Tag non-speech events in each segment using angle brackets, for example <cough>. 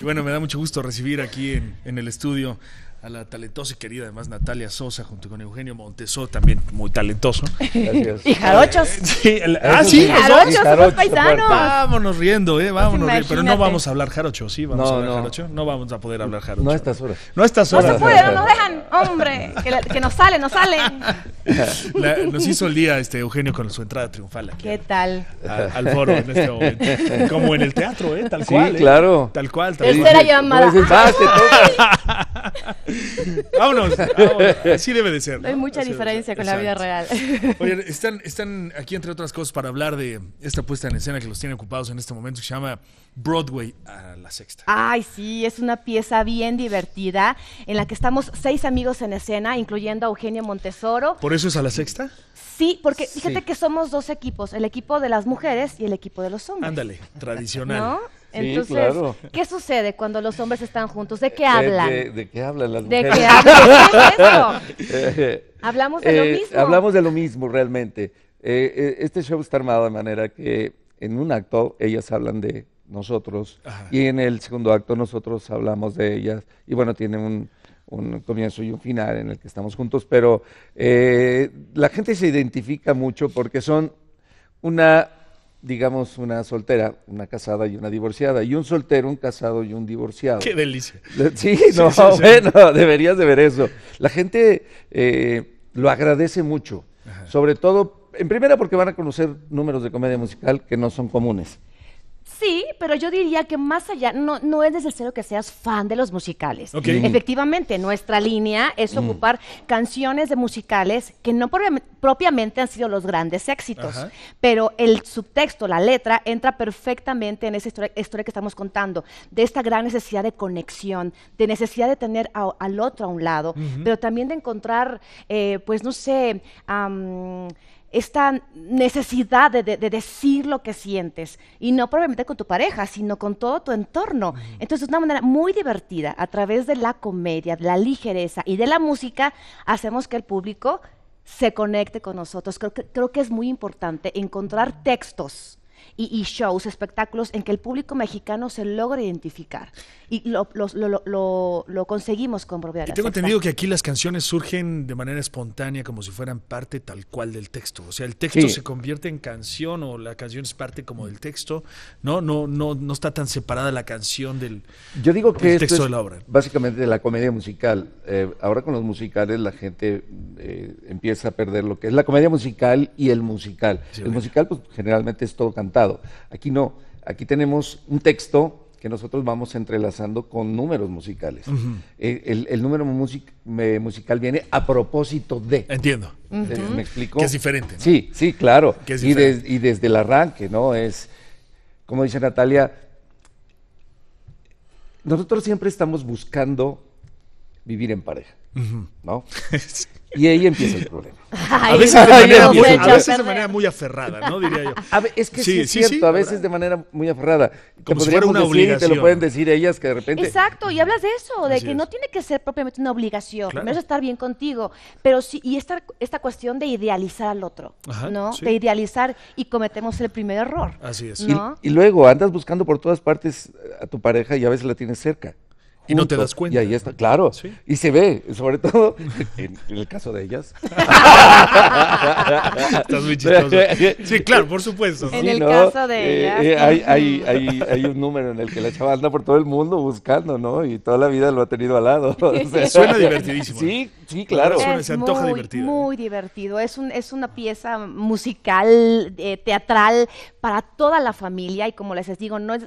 Y bueno, me da mucho gusto recibir aquí en, en el estudio a la talentosa y querida además Natalia Sosa junto con Eugenio Montesó, también muy talentoso. Gracias. <laughs> Y jarochos. Eh, sí, ah, sí, jarochos, somos paisanos. Vámonos riendo, eh, vámonos riendo, pero no vamos a hablar Jarochos sí, vamos no, a hablar no. no vamos a poder hablar Jarochos No estás No estás No se puede, no nos dejan, hombre, que, nos sale, nos sale. <laughs> nos hizo el día este Eugenio con su entrada triunfal ¿Qué tal? al foro en este momento. Como en el teatro, eh, tal cual. Sí, eh. claro. tal cual, tal cual. llamada. <laughs> <laughs> vámonos, vámonos. Así debe de ser. Hay mucha diferencia con la vida real. <laughs> Oye, <laughs> están, están aquí, entre otras cosas, para hablar de esta puesta en escena que los tiene ocupados en este momento, que se llama Broadway a la Sexta. Ay, sí, es una pieza bien divertida en la que estamos seis amigos en escena, incluyendo a Eugenia Montesoro. ¿Por eso es a la Sexta? Sí, porque fíjate que somos dos equipos, el equipo de las mujeres y el equipo de los hombres. Ándale, tradicional. Entonces, ¿qué sucede cuando los hombres están juntos? ¿De qué eh, hablan? de, qué hablan las mujeres? ¿De qué hablan? <laughs> Eh, hablamos de lo eh, mismo. Hablamos de lo mismo realmente. este show está armado de manera que en un acto ellas hablan de nosotros y en el segundo acto nosotros hablamos de ellas y bueno, tiene un, un comienzo y un final en el que estamos juntos, pero la gente se identifica mucho porque son una digamos, una soltera, una casada y una divorciada, y un soltero, un casado y un divorciado. ¡Qué delicia! Sí, no, bueno, deberías de ver eso. La gente eh, lo agradece mucho, sobre todo, en primera porque van a conocer números de comedia musical que no son comunes. Sí, pero yo diría que más allá, no, no es necesario que seas fan de los musicales. Mm. Efectivamente, nuestra línea es mm. ocupar canciones de musicales que no propiamente han sido los grandes éxitos, pero el subtexto, la letra, entra perfectamente en esa historia, que estamos contando, de esta gran necesidad de conexión, de necesidad de tener al otro a un lado, pero también de encontrar, eh, pues no sé, esta necesidad de, decir lo que sientes, y no probablemente con tu pareja, sino con todo tu entorno. Entonces, de una manera muy divertida, a través de la comedia, de la ligereza y de la música, hacemos que el público se conecte con nosotros. Creo creo que es muy importante encontrar textos y, shows, espectáculos en que el público mexicano se logra identificar. Y lo, conseguimos con propiedad. Y tengo entendido que aquí las canciones surgen de manera espontánea, como si fueran parte tal cual del texto. O sea, el texto se convierte en canción o la canción es parte como del texto. No, no, no, no está tan separada la canción del, Yo digo que texto es de la obra. Básicamente de la comedia musical. Eh, ahora con los musicales la gente eh, empieza a perder lo que es la comedia musical y el musical. el musical pues generalmente es todo cantado Aquí no, aquí tenemos un texto que nosotros vamos entrelazando con números musicales. Eh, el, número musical viene a propósito de. Entiendo. Eh, ¿Me, explico? Que es diferente. Sí, sí, claro. Y, y, desde el arranque, ¿no? Es, como dice Natalia, nosotros siempre estamos buscando vivir en pareja, ¿no? <laughs> y ahí empieza el problema a veces, de manera, muy, aferrada, ¿no? Diría yo. es que sí, es cierto, a veces de manera muy aferrada. Como si fuera una obligación. te lo pueden decir ellas que de repente. Exacto, y hablas de eso, de que no tiene que ser propiamente una obligación. Primero es estar bien contigo, pero sí, y esta, esta cuestión de idealizar al otro, ¿no? De idealizar y cometemos el primer error. Así es. y luego andas buscando por todas partes a tu pareja y a veces la tienes cerca. Y no te das cuenta. Y ahí está, claro. Y se ve, sobre todo <laughs> en, el caso de ellas. Estás muy chistoso. Sí, claro, por supuesto. En el caso de ellas. Eh, eh, hay, hay, hay, hay, un número en el que la chava anda por todo el mundo buscando, ¿no? Y toda la vida lo ha tenido al lado. <laughs> suena divertidísimo. Sí, ¿eh? sí, claro. Suena, se antoja muy, divertido. Muy divertido. Es, un, es una pieza musical, teatral, para toda la familia. Y como les digo, no es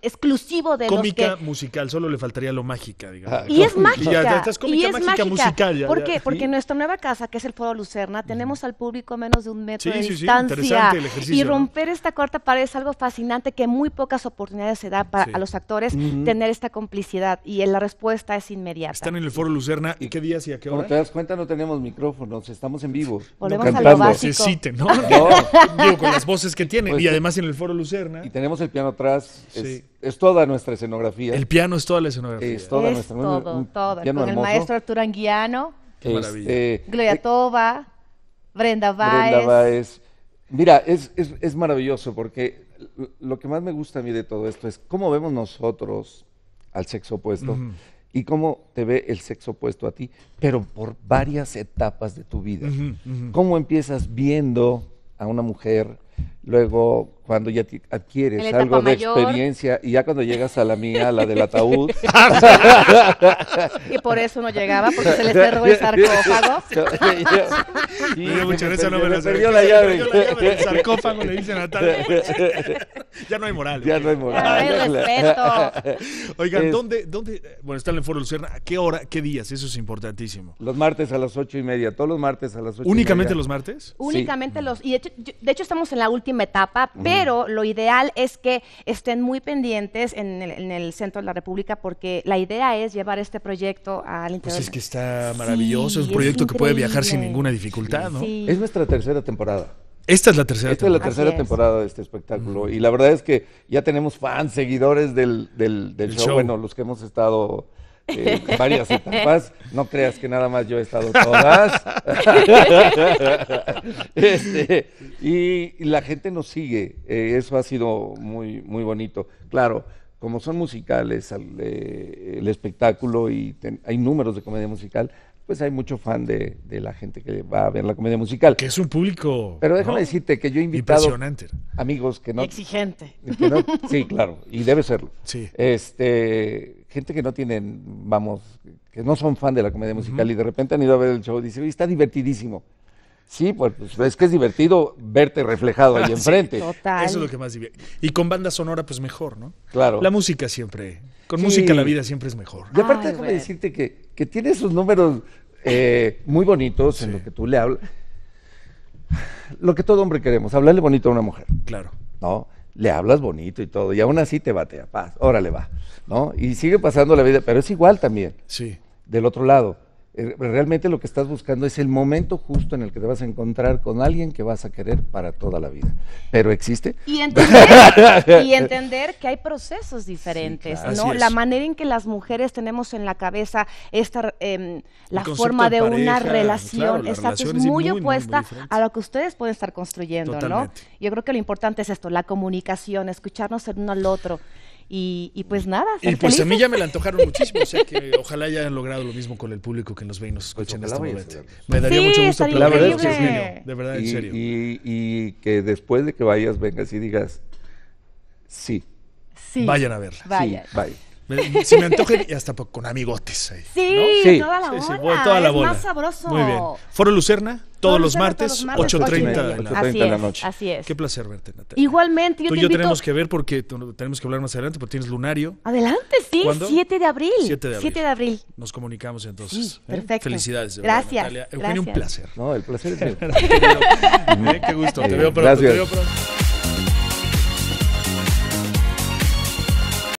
exclusivo de Cómica, los que... musical, solo le falta faltaría lo mágica, digamos. Ah, y es mágica. Y es mágica, musical. Ya, ¿Por qué? Porque en nuestra nueva casa, que es el Foro Lucerna, tenemos al público menos de un metro sí, de sí, distancia. y romper esta cuarta pared es algo fascinante que muy pocas oportunidades se da para los actores tener esta complicidad. Y la respuesta es inmediata. Están en el Foro Lucerna. ¿Y qué días y a qué hora? Como te das cuenta, no tenemos micrófonos, estamos en vivo. Volvemos a básico. ¿no? <laughs> con las voces que tienen. Pues y además en el Foro Lucerna. Y tenemos el piano atrás. Es, es toda nuestra escenografía. El piano es toda la escenografía. Es toda todo, todo. Con el maestro Arturo Anguiano. Qué este, maravilla. Gloria eh, Toba, Brenda Váez. Brenda Báez. Mira, es, maravilloso porque lo que más me gusta a mí de todo esto es cómo vemos nosotros al sexo opuesto y cómo te ve el sexo opuesto a ti, pero por varias etapas de tu vida. Cómo empiezas viendo a una mujer Luego, cuando ya adquieres algo de experiencia, y ya cuando llegas a la mía, la del ataúd. <laughs> Ah, y por eso no llegaba, porque se le cerró el <laughs> sarcófago. y muchas gracias, no me, perdió la llave. El sarcófago le dicen a tal. <laughs> ya no hay moral. Ya no hay moral. hay respeto. <laughs> Oigan, ¿dónde, ¿dónde? Bueno, están en Foro Lucerna. ¿A qué hora, qué días? Eso es importantísimo. Los martes a las ocho y media. Todos los martes a las ocho ¿Únicamente y media. los martes? Únicamente los. Y de hecho, de hecho, estamos en la última etapa, pero lo ideal es que estén muy pendientes en el, centro de la República porque la idea es llevar este proyecto al interior. Pues es que está maravilloso. es un proyecto que puede viajar sin ninguna dificultad, ¿no? Es nuestra tercera temporada. Esta es la tercera Esta temporada. es la tercera temporada de este espectáculo. Y la verdad es que ya tenemos fans, seguidores del, del, show. Bueno, los que hemos estado eh, <laughs> varias etapas. No creas que nada más yo he estado <laughs> todas. <laughs> Este, y la gente nos sigue. Eh, eso ha sido muy, muy bonito. Claro, como son musicales, eh, el, espectáculo y hay números de comedia musical, pues hay mucho fan de, la gente que va a ver la comedia musical. Que es un público. Pero déjame decirte que yo he invitado Impresionante. amigos que no. Exigente. sí, claro, y debe serlo. Este, gente que no tienen, vamos, que no son fan de la comedia musical y de repente han ido a ver el show y dicen, está divertidísimo. Sí, pues, pues, es que es divertido verte reflejado ahí <laughs> enfrente. total. Eso es lo que más divierte. Y con banda sonora, pues mejor, ¿no? Claro. La música siempre. Con música la vida siempre es mejor. Y aparte, déjame decirte que, tiene sus números eh, muy bonitos en lo que tú le hablas. Lo que todo hombre queremos, hablarle bonito a una mujer. Claro. ¿No? Le hablas bonito y todo, y aún así te batea, paz, órale va, ¿no? Y sigue pasando la vida, pero es igual también. Sí. Del otro lado eh, realmente lo que estás buscando es el momento justo en el que te vas a encontrar con alguien que vas a querer para toda la vida. Pero existe. Y <laughs> entender, y entender que hay procesos diferentes, ¿no? La manera en que las mujeres tenemos en la cabeza esta, em, la forma de, una relación, es muy, opuesta a lo que ustedes pueden estar construyendo, ¿no? Yo creo que lo importante es esto, la comunicación, escucharnos el uno al otro. Y, pues nada. Y pues a mí ya me la antojaron muchísimo, o sea que <laughs> ojalá hayan logrado lo mismo con el público que nos ve y nos pues escucha en este momento. Me daría mucho gusto la verdad es de verdad, en serio. Y, que después de que vayas vengas y digas, sí. Vayan a ver vaya Sí, si me <laughs> antoje, y hasta con amigotes ahí. Sí, ¿no? sí. toda la bola. Sí, toda la es bola. más sabroso. Muy bien. Foro Lucerna, todos, los, martes, martes 8.30 de la noche. Así es. Qué placer verte, Natalia. Igualmente, yo Tú te y yo tenemos que ver porque tenemos que hablar más adelante porque tienes lunario. Adelante, sí, ¿Cuándo? 7 de abril. 7 de abril. Nos comunicamos entonces. ¿eh? Perfecto. Felicidades. gracias. Natalia. Eugenio, un placer. No, el placer es <laughs> mío. qué gusto. Te veo pronto. Te veo